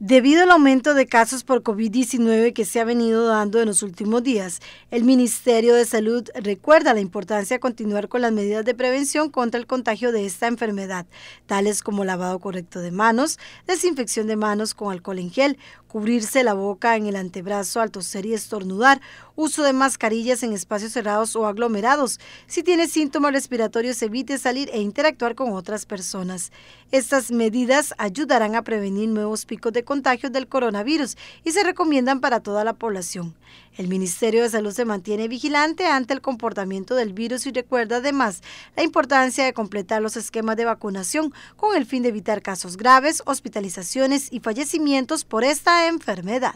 Debido al aumento de casos por COVID-19 que se ha venido dando en los últimos días, el Ministerio de Salud recuerda la importancia de continuar con las medidas de prevención contra el contagio de esta enfermedad, tales como lavado correcto de manos, desinfección de manos con alcohol en gel, cubrirse la boca en el antebrazo al toser y estornudar, uso de mascarillas en espacios cerrados o aglomerados. Si tiene síntomas respiratorios, evite salir e interactuar con otras personas. Estas medidas ayudarán a prevenir nuevos picos de contagios del coronavirus y se recomiendan para toda la población. El Ministerio de Salud se mantiene vigilante ante el comportamiento del virus y recuerda además la importancia de completar los esquemas de vacunación con el fin de evitar casos graves, hospitalizaciones y fallecimientos por esta enfermedad.